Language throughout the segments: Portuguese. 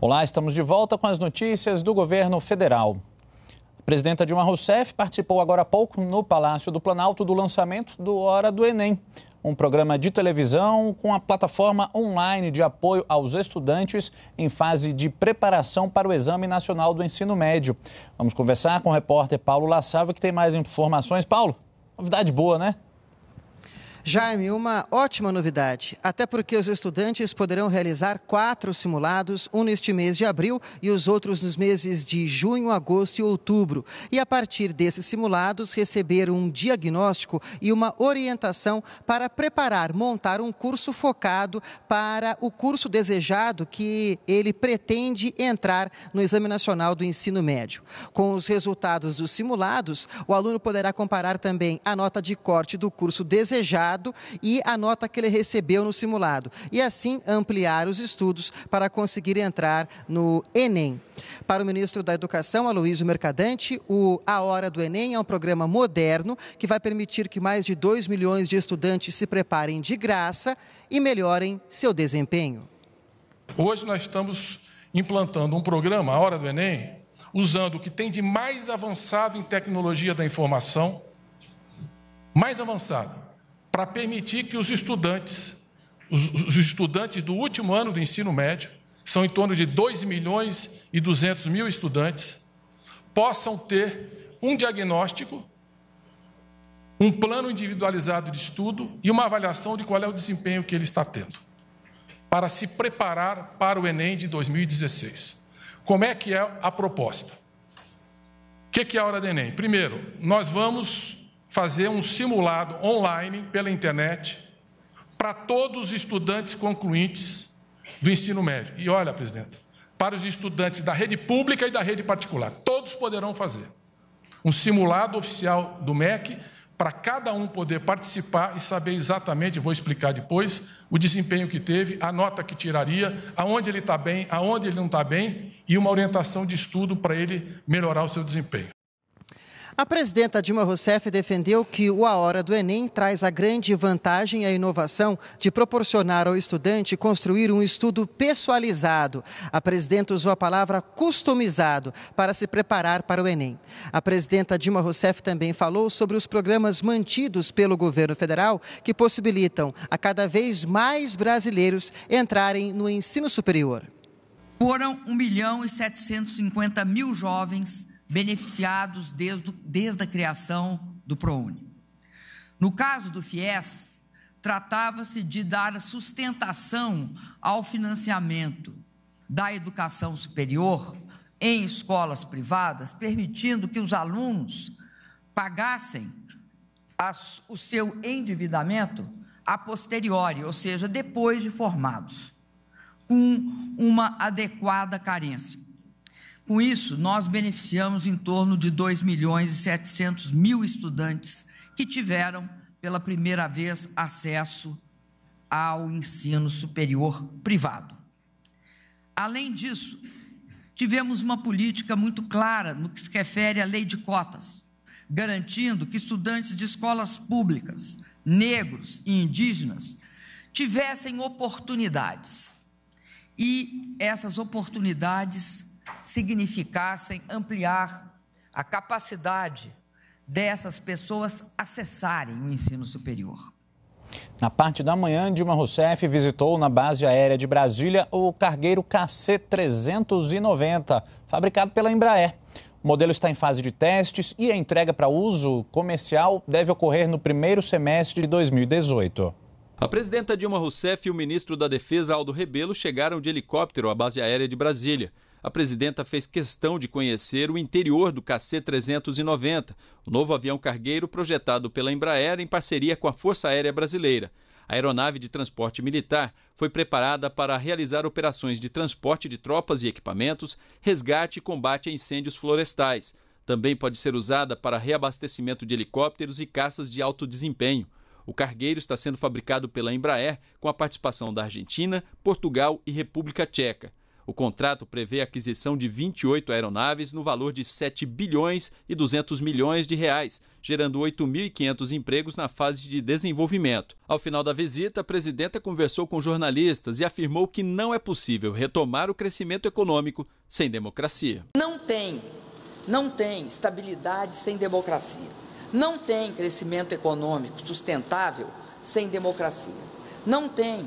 Olá, estamos de volta com as notícias do governo federal. A presidenta Dilma Rousseff participou agora há pouco no Palácio do Planalto do lançamento do Hora do Enem, um programa de televisão com a plataforma online de apoio aos estudantes em fase de preparação para o Exame Nacional do Ensino Médio. Vamos conversar com o repórter Paulo Lassava, que tem mais informações. Paulo, novidade boa, né? Jaime, uma ótima novidade, até porque os estudantes poderão realizar quatro simulados, um neste mês de abril e os outros nos meses de junho, agosto e outubro. E a partir desses simulados, receber um diagnóstico e uma orientação para preparar, montar um curso focado para o curso desejado que ele pretende entrar no Exame Nacional do Ensino Médio. Com os resultados dos simulados, o aluno poderá comparar também a nota de corte do curso desejado simulado e a nota que ele recebeu no simulado. E assim ampliar os estudos para conseguir entrar no Enem. Para o ministro da Educação, Aloysio Mercadante, o A Hora do Enem é um programa moderno que vai permitir que mais de 2 milhões de estudantes se preparem de graça e melhorem seu desempenho. Hoje nós estamos implantando um programa, A Hora do Enem, usando o que tem de mais avançado em tecnologia da informação, mais avançado, para permitir que os estudantes, os, os, estudantes do último ano do ensino médio, são em torno de 2 milhões e 200 mil estudantes, possam ter um diagnóstico, um plano individualizado de estudo e uma avaliação de qual é o desempenho que ele está tendo, para se preparar para o Enem de 2016. Como é que é a proposta? O que, que é a hora do Enem? Primeiro, nós vamos fazer um simulado online pela internet para todos os estudantes concluintes do ensino médio. E olha, presidente, para os estudantes da rede pública e da rede particular, todos poderão fazer um simulado oficial do MEC para cada um poder participar e saber exatamente, vou explicar depois, o desempenho que teve, a nota que tiraria, aonde ele está bem, aonde ele não está bem e uma orientação de estudo para ele melhorar o seu desempenho. A presidenta Dilma Rousseff defendeu que o A Hora do Enem traz a grande vantagem e a inovação de proporcionar ao estudante construir um estudo pessoalizado. A presidenta usou a palavra customizado para se preparar para o Enem. A presidenta Dilma Rousseff também falou sobre os programas mantidos pelo governo federal que possibilitam a cada vez mais brasileiros entrarem no ensino superior. Foram 1 milhão e 750 mil jovens beneficiados desde, desde a criação do ProUni. No caso do FIES, tratava-se de dar sustentação ao financiamento da educação superior em escolas privadas, permitindo que os alunos pagassem as, o seu endividamento a posteriori, ou seja, depois de formados, com uma adequada carência. Com isso, nós beneficiamos em torno de 2 milhões e 700 mil estudantes que tiveram pela primeira vez acesso ao ensino superior privado. Além disso, tivemos uma política muito clara no que se refere à lei de cotas, garantindo que estudantes de escolas públicas, negros e indígenas tivessem oportunidades. E essas oportunidades significassem ampliar a capacidade dessas pessoas acessarem o ensino superior. Na parte da manhã, Dilma Rousseff visitou na base aérea de Brasília o cargueiro KC-390, fabricado pela Embraer. O modelo está em fase de testes e a entrega para uso comercial deve ocorrer no primeiro semestre de 2018. A presidenta Dilma Rousseff e o ministro da Defesa Aldo Rebelo chegaram de helicóptero à base aérea de Brasília a presidenta fez questão de conhecer o interior do KC-390, o novo avião cargueiro projetado pela Embraer em parceria com a Força Aérea Brasileira. A aeronave de transporte militar foi preparada para realizar operações de transporte de tropas e equipamentos, resgate e combate a incêndios florestais. Também pode ser usada para reabastecimento de helicópteros e caças de alto desempenho. O cargueiro está sendo fabricado pela Embraer com a participação da Argentina, Portugal e República Tcheca. O contrato prevê a aquisição de 28 aeronaves no valor de 7 bilhões e 200 milhões de reais, gerando 8.500 empregos na fase de desenvolvimento. Ao final da visita, a presidenta conversou com jornalistas e afirmou que não é possível retomar o crescimento econômico sem democracia. Não tem, não tem estabilidade sem democracia. Não tem crescimento econômico sustentável sem democracia. Não tem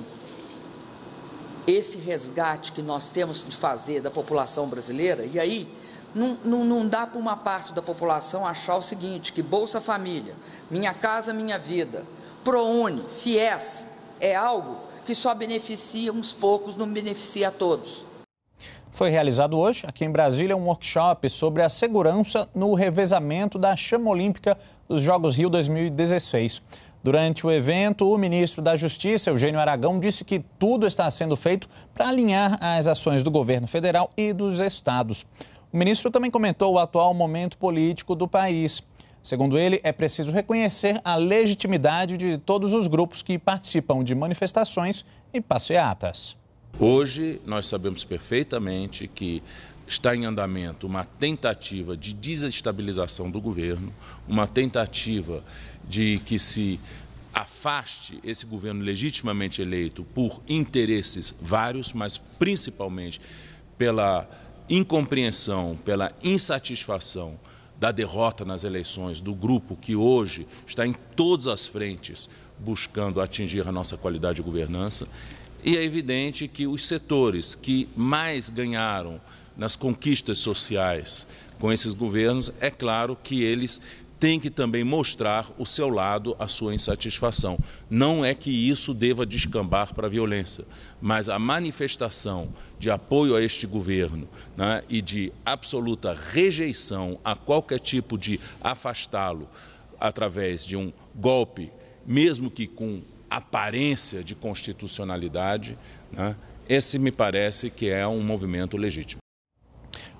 esse resgate que nós temos de fazer da população brasileira, e aí não, não, não dá para uma parte da população achar o seguinte, que Bolsa Família, Minha Casa Minha Vida, ProUni, FIES, é algo que só beneficia uns poucos, não beneficia a todos. Foi realizado hoje, aqui em Brasília, um workshop sobre a segurança no revezamento da chama olímpica dos Jogos Rio 2016. Durante o evento, o ministro da Justiça, Eugênio Aragão, disse que tudo está sendo feito para alinhar as ações do governo federal e dos estados. O ministro também comentou o atual momento político do país. Segundo ele, é preciso reconhecer a legitimidade de todos os grupos que participam de manifestações e passeatas. Hoje, nós sabemos perfeitamente que está em andamento uma tentativa de desestabilização do governo, uma tentativa de que se afaste esse governo legitimamente eleito por interesses vários, mas principalmente pela incompreensão, pela insatisfação da derrota nas eleições do grupo que hoje está em todas as frentes buscando atingir a nossa qualidade de governança. E é evidente que os setores que mais ganharam nas conquistas sociais com esses governos, é claro que eles têm que também mostrar o seu lado, a sua insatisfação. Não é que isso deva descambar para a violência, mas a manifestação de apoio a este governo né, e de absoluta rejeição a qualquer tipo de afastá-lo através de um golpe, mesmo que com aparência de constitucionalidade, né, esse me parece que é um movimento legítimo.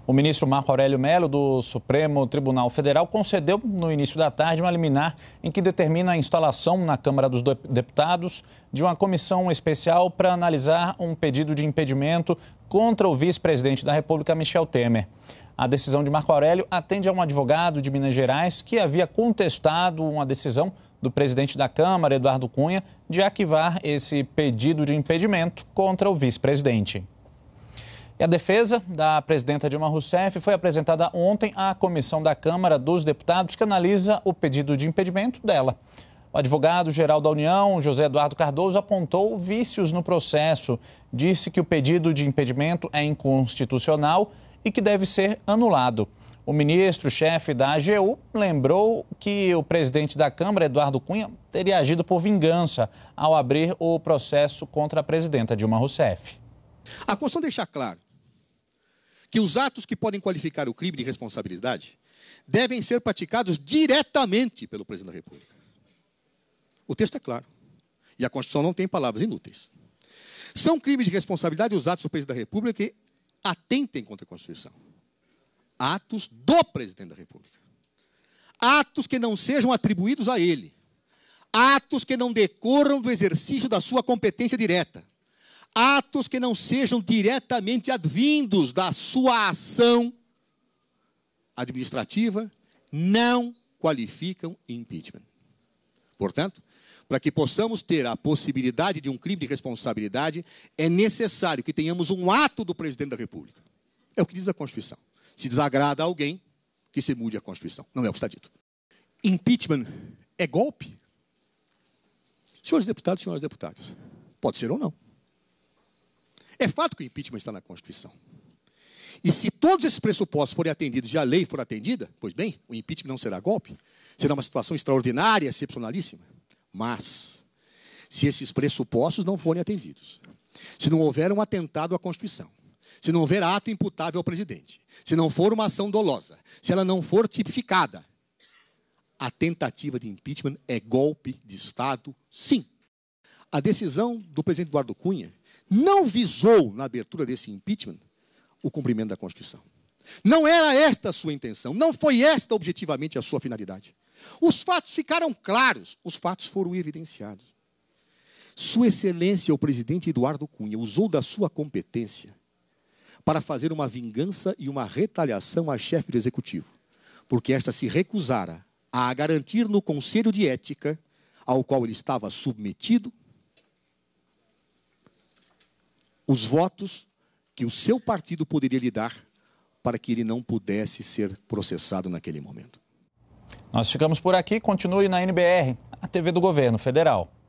O ministro Marco Aurélio Melo, do Supremo Tribunal Federal, concedeu no início da tarde uma liminar em que determina a instalação na Câmara dos Deputados de uma comissão especial para analisar um pedido de impedimento contra o vice-presidente da República, Michel Temer. A decisão de Marco Aurélio atende a um advogado de Minas Gerais que havia contestado uma decisão do presidente da Câmara, Eduardo Cunha, de arquivar esse pedido de impedimento contra o vice-presidente. E a defesa da presidenta Dilma Rousseff foi apresentada ontem à comissão da Câmara dos Deputados que analisa o pedido de impedimento dela. O advogado-geral da União, José Eduardo Cardoso, apontou vícios no processo. Disse que o pedido de impedimento é inconstitucional e que deve ser anulado. O ministro-chefe da AGU lembrou que o presidente da Câmara, Eduardo Cunha, teria agido por vingança ao abrir o processo contra a presidenta Dilma Rousseff. A Constituição deixa claro que os atos que podem qualificar o crime de responsabilidade devem ser praticados diretamente pelo presidente da República. O texto é claro. E a Constituição não tem palavras inúteis. São crimes de responsabilidade os atos do presidente da República que atentem contra a Constituição. Atos do presidente da República. Atos que não sejam atribuídos a ele. Atos que não decorram do exercício da sua competência direta atos que não sejam diretamente advindos da sua ação administrativa não qualificam impeachment. Portanto, para que possamos ter a possibilidade de um crime de responsabilidade, é necessário que tenhamos um ato do presidente da República. É o que diz a Constituição. Se desagrada a alguém, que se mude a Constituição. Não é o que está dito. Impeachment é golpe? Senhores deputados, senhoras deputadas, pode ser ou não. É fato que o impeachment está na Constituição. E se todos esses pressupostos forem atendidos e a lei for atendida, pois bem, o impeachment não será golpe, será uma situação extraordinária, excepcionalíssima. Mas, se esses pressupostos não forem atendidos, se não houver um atentado à Constituição, se não houver ato imputável ao presidente, se não for uma ação dolosa, se ela não for tipificada, a tentativa de impeachment é golpe de Estado, sim. A decisão do presidente Eduardo Cunha não visou, na abertura desse impeachment, o cumprimento da Constituição. Não era esta a sua intenção, não foi esta objetivamente a sua finalidade. Os fatos ficaram claros, os fatos foram evidenciados. Sua Excelência, o presidente Eduardo Cunha, usou da sua competência para fazer uma vingança e uma retaliação à chefe do executivo, porque esta se recusara a garantir no Conselho de Ética, ao qual ele estava submetido, os votos que o seu partido poderia lhe dar para que ele não pudesse ser processado naquele momento. Nós ficamos por aqui. Continue na NBR, a TV do Governo Federal.